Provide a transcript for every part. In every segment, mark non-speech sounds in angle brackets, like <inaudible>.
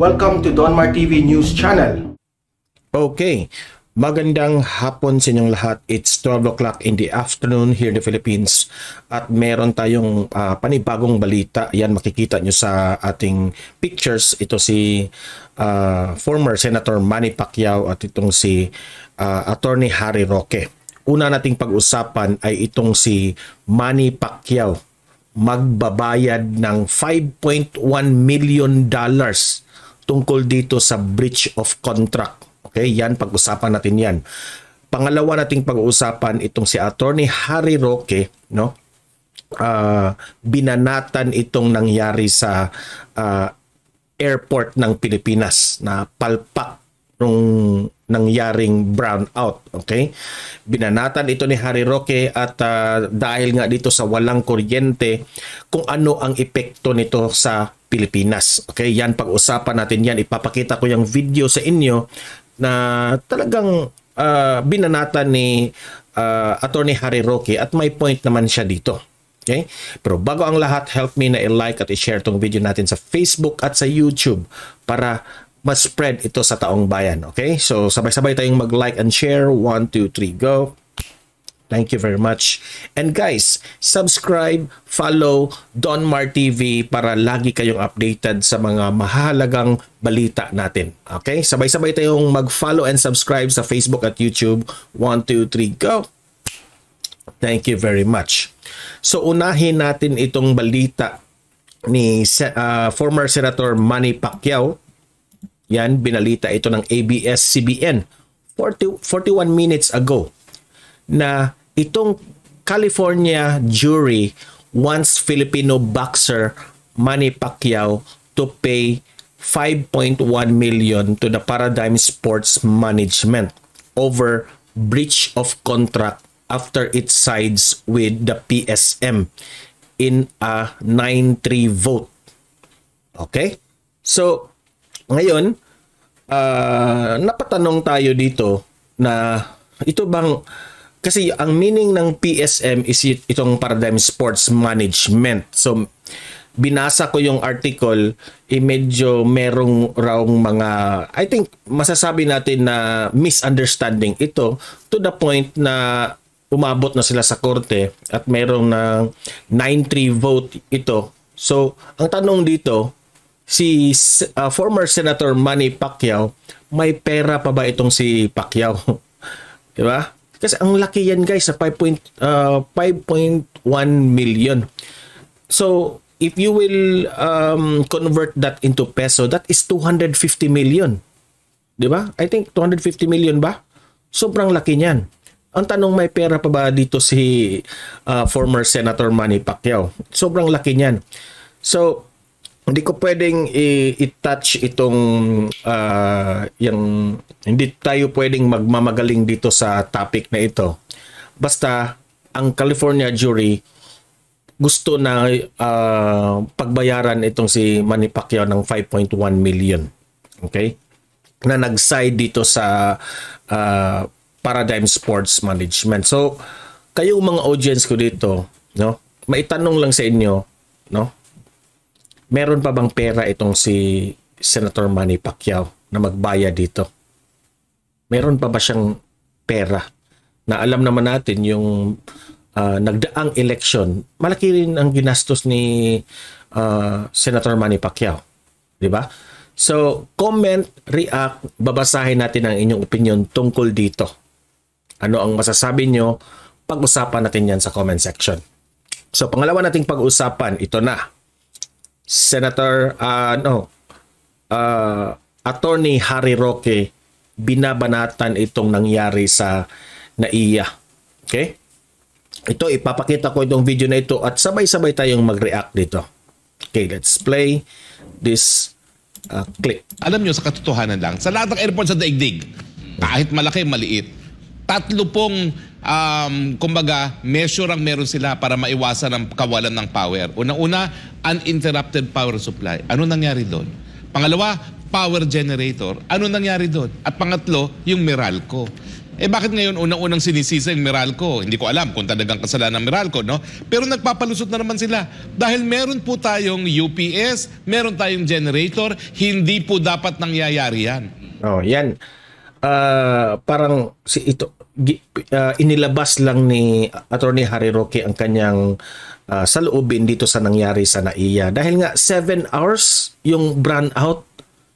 Welcome to Donmar TV News Channel. Okay, Magandang hapon sa inyong lahat. It's 12 o'clock in the afternoon here in the Philippines at meron tayong uh, panibagong balita. Yan makikita nyo sa ating pictures. Ito si uh, former Senator Manny Pacquiao at itong si uh, Attorney Harry Roque. Una nating pag-usapan ay itong si Manny Pacquiao magbabayad ng 5.1 million dollars tungkol dito sa breach of contract. Okay, yan pag-usapan natin yan. Pangalawa nating pag-uusapan itong si Attorney Harry Roque, no? Uh, binanatan itong nangyari sa uh, airport ng Pilipinas na palpak nung nangyaring brownout. Okay? Binanatan ito ni Harry Roque at uh, dahil nga dito sa walang kuryente kung ano ang epekto nito sa Pilipinas. Okay, yan pag-usapan natin yan. Ipapakita ko yung video sa inyo na talagang uh, binanatan ni uh, Attorney Harry Roque at may point naman siya dito. Okay? Pero bago ang lahat, help me na i-like at i-share tong video natin sa Facebook at sa YouTube para mas spread ito sa taong bayan. Okay? So, sabay-sabay tayong mag-like and share. 1, 2, 3, go. Thank you very much. And guys, subscribe, follow Don Mar TV para lagi kayong updated sa mga mahalagang balita natin. Okay? Sabay-sabay tayong mag-follow and subscribe sa Facebook at YouTube. 1, 2, 3, go! Thank you very much. So unahin natin itong balita ni uh, former Senator Manny Pacquiao yan, binalita ito ng ABS-CBN 40, 41 minutes ago na itong California jury wants Filipino boxer Manny Pacquiao to pay 5.1 million to the Paradigm Sports Management over breach of contract after it sides with the PSM in a 9-3 vote. Okay? So, ngayon, uh, napatanong tayo dito na ito bang kasi ang meaning ng PSM is itong paradigm sports management. So binasa ko yung article, eh medyo merong raong mga I think masasabi natin na misunderstanding ito to the point na umabot na sila sa korte at merong ng 9-3 vote ito. So, ang tanong dito, si uh, former Senator Manny Pacquiao, may pera pa ba itong si Pacquiao? <laughs> Di ba? Kasi ang laki yan guys sa 5.1 uh, ah, million. So, if you will um, convert that into peso, that is 250 million. 'Di ba? I think 250 million ba? Sobrang laki niyan. Ang tanong may pera pa ba dito si uh, former Senator Manny Pacquiao? Sobrang laki niyan. So, hindi ko pwedeng i-touch itong uh, yung hindi tayo pwedeng magmamagaling dito sa topic na ito. Basta ang California jury gusto na uh, pagbayaran itong si Manny Pacquiao ng 5.1 million. Okay? Na nag-side dito sa uh, Paradigm Sports Management. So, kayo mga audience ko dito, no? Maitanong lang sa inyo, no? meron pa bang pera itong si Senator Manny Pacquiao na magbaya dito? Meron pa ba siyang pera? Na alam naman natin yung uh, nagdaang election, malaki rin ang ginastos ni uh, Senator Manny Pacquiao. 'Di ba? So, comment, react, babasahin natin ang inyong opinion tungkol dito. Ano ang masasabi nyo? Pag-usapan natin yan sa comment section. So, pangalawa nating pag-usapan, ito na Senator uh, no uh, Attorney Harry Roque binabanatan itong nangyari sa NAIA. Okay? Ito ipapakita ko itong video na ito at sabay-sabay tayong mag-react dito. Okay, let's play this uh, clip. Alam nyo sa katotohanan lang, sa lahat ng airport sa daigdig, kahit malaki, maliit, tatlo pong um, kumbaga measure ang meron sila para maiwasan ang kawalan ng power. Una-una, uninterrupted power supply. Ano nangyari doon? Pangalawa, power generator. Ano nangyari doon? At pangatlo, yung Meralco. Eh bakit ngayon unang-unang sinisisa yung Meralco? Hindi ko alam kung talagang kasalanan ng Meralco, no? Pero nagpapalusot na naman sila. Dahil meron po tayong UPS, meron tayong generator, hindi po dapat nangyayari yan. Oh, yan. Uh, parang si ito uh, inilabas lang ni Attorney Harry Roque ang kanyang uh, saloobin dito sa nangyari sa NAIA. Dahil nga 7 hours yung brand out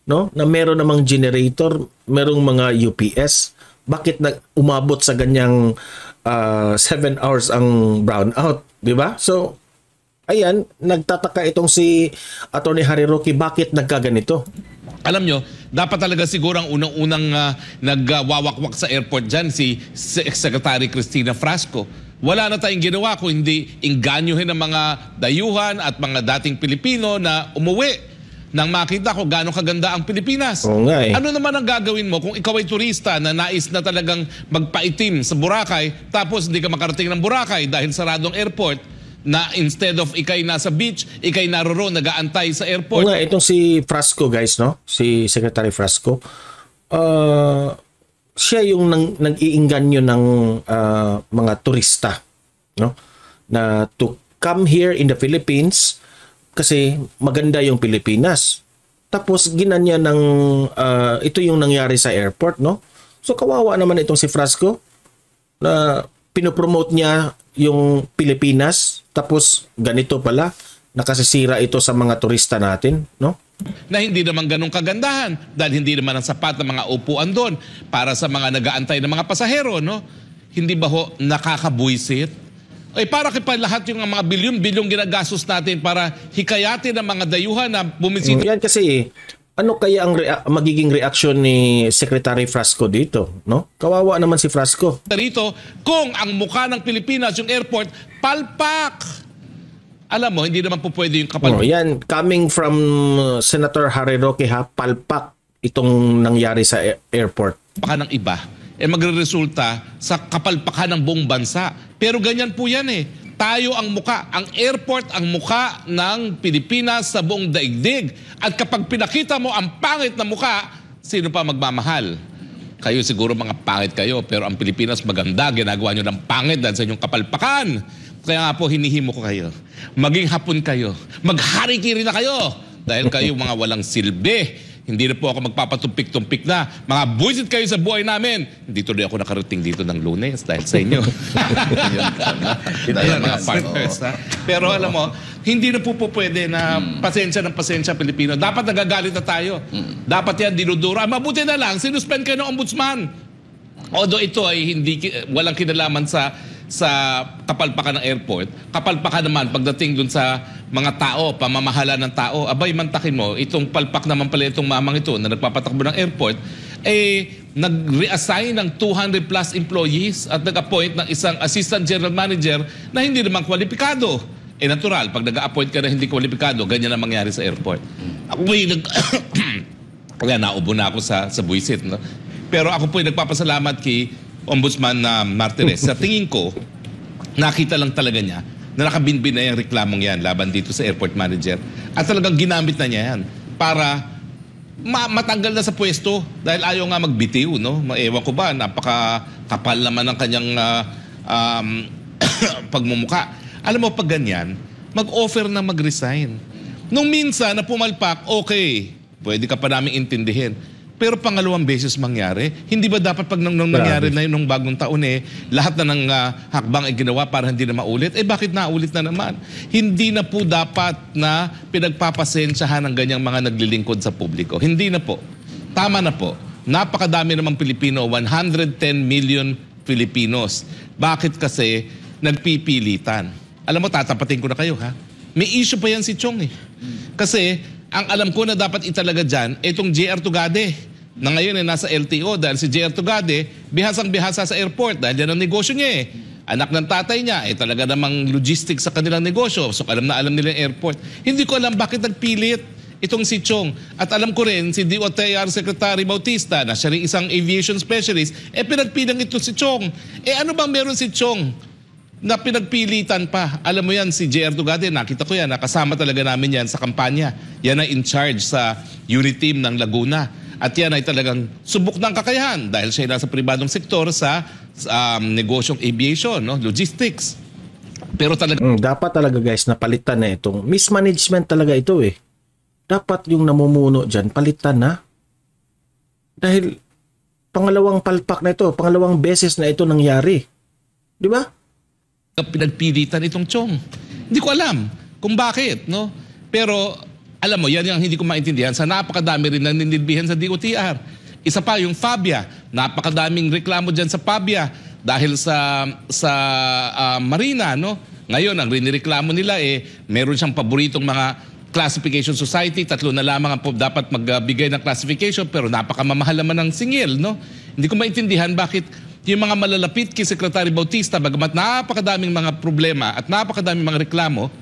no na meron namang generator, merong mga UPS. Bakit nag umabot sa ganyang 7 uh, ah, hours ang brown out, 'di ba? So ayan, nagtataka itong si Attorney Harry Roque bakit nagkaganito. Alam nyo, dapat talaga siguro ang unang-unang uh, nagwawakwak sa airport dyan si Secretary Cristina Frasco. Wala na tayong ginawa kung hindi inganyuhin ang mga dayuhan at mga dating Pilipino na umuwi nang makita ko gaano kaganda ang Pilipinas. Oo eh. Ano naman ang gagawin mo kung ikaw ay turista na nais na talagang magpaitim sa Boracay tapos hindi ka makarating ng Boracay dahil saradong airport na instead of ikay nasa beach, ikay naroro, nagaantay sa airport. Nga, itong si Frasco guys, no? Si Secretary Frasco. Uh, siya yung nang, nag-iinganyo ng uh, mga turista, no? Na to come here in the Philippines kasi maganda yung Pilipinas. Tapos ginanya ng uh, ito yung nangyari sa airport, no? So kawawa naman itong si Frasco na pinopromote niya yung Pilipinas tapos ganito pala nakasisira ito sa mga turista natin, no? Na hindi naman ganong kagandahan dahil hindi naman ang sapat ng mga upuan doon para sa mga nagaantay ng mga pasahero, no? Hindi ba ho nakakabuisit? Ay para kay pa lahat yung mga bilyon-bilyong ginagastos natin para hikayatin ang mga dayuhan na bumisita. Mm, yan kasi eh, ano kaya ang rea- magiging reaksyon ni Secretary Frasco dito? No? Kawawa naman si Frasco. Dito, kung ang mukha ng Pilipinas, yung airport, palpak! Alam mo, hindi naman po pwede yung kapal. Oh, yan, coming from uh, Senator Harry Roque ha, palpak itong nangyari sa e-, airport. Baka ng iba, eh magre-resulta sa kapalpakan ng buong bansa. Pero ganyan po yan eh. Tayo ang muka, ang airport ang muka ng Pilipinas sa buong daigdig. At kapag pinakita mo ang pangit na muka, sino pa magmamahal? Kayo siguro mga pangit kayo, pero ang Pilipinas maganda, ginagawa nyo ng pangit dahil sa inyong kapalpakan. Kaya nga po, hinihimo ko kayo. Maging hapon kayo. Maghari-kiri na kayo. Dahil kayo mga walang silbi hindi na po ako magpapatumpik-tumpik na. Mga buisit kayo sa buhay namin. Dito rin ako nakarating dito ng lunes dahil sa inyo. Dahil <laughs> mga partners. Ha? Pero alam mo, hindi na po po pwede na hmm. pasensya ng pasensya Pilipino. Dapat nagagalit na tayo. Hmm. Dapat yan dinudura. Mabuti na lang, sinuspend kayo ng ombudsman. Although ito ay hindi, walang kinalaman sa sa kapalpakan ng airport, kapalpakan naman pagdating dun sa mga tao, pamamahala ng tao, abay mantakin mo, itong palpak naman pala itong mamang ito na nagpapatakbo ng airport, eh, nag-reassign ng 200 plus employees at nag-appoint ng isang assistant general manager na hindi naman kwalipikado. Eh, natural, pag nag-appoint ka na hindi kwalipikado, ganyan ang mangyari sa airport. Ako po nag... <coughs> Kaya naubo na ako sa, sa buisit. No? Pero ako po'y nagpapasalamat kay Ombudsman na uh, Martinez. Sa tingin ko, nakita lang talaga niya na nakabinbin na yung reklamong yan laban dito sa airport manager. At talagang ginamit na niya yan para ma- matanggal na sa pwesto dahil ayaw nga magbitiw, no? Ewan ko ba, napaka kapal naman ng kanyang uh, um, <coughs> pagmumuka. Alam mo, pag ganyan, mag-offer na mag-resign. Nung minsan na pumalpak, okay, pwede ka pa namin intindihin. Pero pangalawang beses mangyari, hindi ba dapat pag nang, nang nangyari na yun nung bagong taon eh, lahat na ng uh, hakbang ay ginawa para hindi na maulit? Eh bakit naulit na naman? Hindi na po dapat na pinagpapasensyahan ng ganyang mga naglilingkod sa publiko. Hindi na po. Tama na po. Napakadami namang Pilipino, 110 million Filipinos. Bakit kasi nagpipilitan? Alam mo, tatapatin ko na kayo ha. May issue pa yan si Chong eh. Kasi ang alam ko na dapat italaga dyan, itong JR Tugade na ngayon ay nasa LTO dahil si JR Tugade, bihasang bihasa sa airport dahil yan ang negosyo niya eh. Anak ng tatay niya, eh talaga namang logistics sa kanilang negosyo. So alam na alam nila yung airport. Hindi ko alam bakit nagpilit itong si Chong. At alam ko rin, si DOTR Secretary Bautista, na siya rin isang aviation specialist, eh pinagpilang ito si Chong. Eh ano bang meron si Chong? na pinagpilitan pa. Alam mo yan, si JR Dugate, nakita ko yan, nakasama talaga namin yan sa kampanya. Yan ay in charge sa unit team ng Laguna. At yan ay talagang subok ng kakayahan dahil siya ay nasa pribadong sektor sa um, negosyong aviation, no? logistics. Pero talaga... Mm, dapat talaga guys, napalitan na itong mismanagement talaga ito eh. Dapat yung namumuno dyan, palitan na. Dahil pangalawang palpak na ito, pangalawang beses na ito nangyari. Di ba? pinagpilitan itong Chong. Hindi ko alam kung bakit, no? Pero alam mo, yan yung hindi ko maintindihan. Sa napakadami rin ng ninilbihan sa DOTR. Isa pa, yung Fabia. Napakadaming reklamo dyan sa Fabia dahil sa sa uh, Marina, no? Ngayon, ang rinireklamo nila eh, meron siyang paboritong mga classification society. Tatlo na lamang ang dapat magbigay ng classification pero napakamamahal naman ng singil, no? Hindi ko maintindihan bakit yung mga malalapit kay Secretary Bautista, bagamat napakadaming mga problema at napakadaming mga reklamo,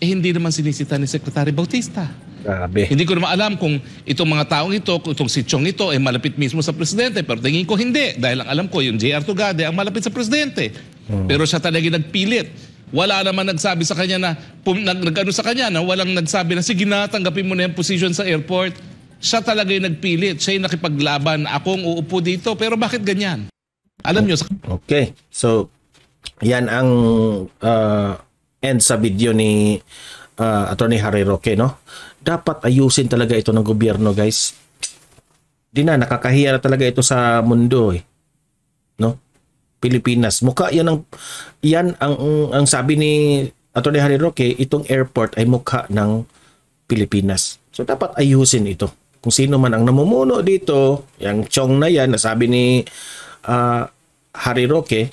eh hindi naman sinisita ni Secretary Bautista. Grabe. Hindi ko naman alam kung itong mga taong ito, itong si Chong ito, eh malapit mismo sa presidente. Pero tingin ko hindi. Dahil ang alam ko, yung J.R. Tugade ang malapit sa presidente. Hmm. Pero siya talaga nagpilit wala naman nagsabi sa kanya na pum, nag, nag, ano sa kanya na walang nagsabi na sige na tanggapin mo na yung position sa airport siya talaga yung nagpilit siya yung nakipaglaban akong uupo dito pero bakit ganyan alam nyo. Okay. So, yan ang uh, end sa video ni uh, Attorney Harry Roque, no? Dapat ayusin talaga ito ng gobyerno, guys. Di na, nakakahiya na talaga ito sa mundo, eh. No? Pilipinas. Mukha yan ang, yan ang, ang sabi ni Attorney Harry Roque, itong airport ay mukha ng Pilipinas. So, dapat ayusin ito. Kung sino man ang namumuno dito, yung Chong na yan, nasabi ni uh, ah, Hari Roque,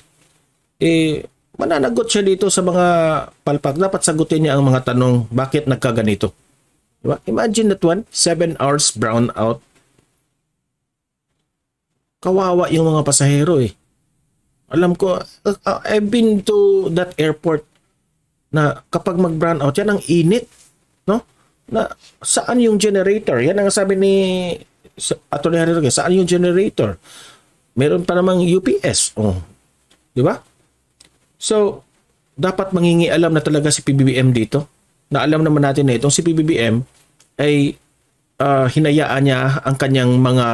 eh, mananagot siya dito sa mga palpak. Dapat sagutin niya ang mga tanong, bakit nagkaganito? Diba? Imagine that one, 7 hours brown out. Kawawa yung mga pasahero eh. Alam ko, uh, uh, I've been to that airport na kapag mag-brown out, yan ang init. No? Na, saan yung generator? Yan ang sabi ni Atty. Harry Roque, saan yung generator? Meron pa namang UPS. Oh. Di ba? So, dapat mangingi alam na talaga si PBBM dito. Na alam naman natin na itong si PBBM ay uh, hinayaan niya ang kanyang mga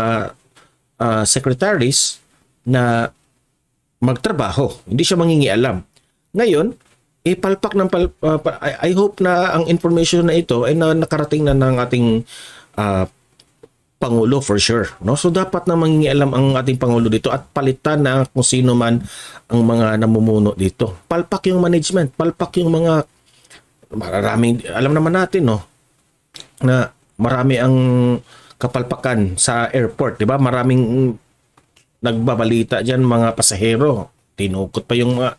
uh, secretaries na magtrabaho. Hindi siya mangingi alam. Ngayon, ipalpak ng pal, uh, I hope na ang information na ito ay na, nakarating na ng ating uh, Pangulo for sure. No? So dapat na mangingialam ang ating Pangulo dito at palitan na kung sino man ang mga namumuno dito. Palpak yung management, palpak yung mga maraming, alam naman natin no, na marami ang kapalpakan sa airport, di ba? Maraming nagbabalita diyan mga pasahero. Tinukot pa yung mga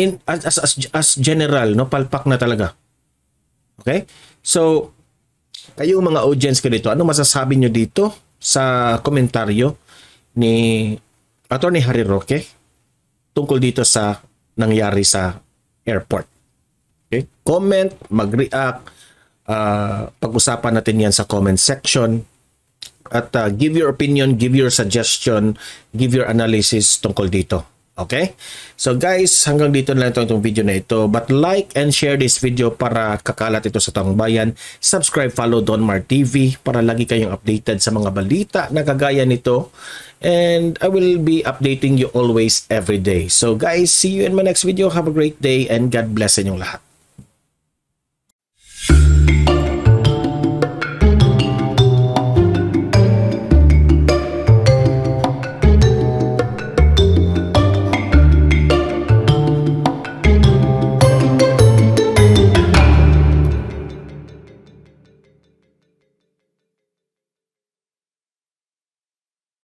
in, as, as, as general, no, palpak na talaga. Okay? So, kayo mga audience ko dito, ano masasabi nyo dito sa komentaryo ni Attorney Harry Roque tungkol dito sa nangyari sa airport? Okay? Comment, mag-react, uh, pag-usapan natin yan sa comment section at uh, give your opinion, give your suggestion, give your analysis tungkol dito. Okay? So guys, hanggang dito na lang ito, itong video na ito. But like and share this video para kakalat ito sa taong bayan. Subscribe, follow Donmar TV para lagi kayong updated sa mga balita na kagaya nito. And I will be updating you always every day. So guys, see you in my next video. Have a great day and God bless inyong lahat.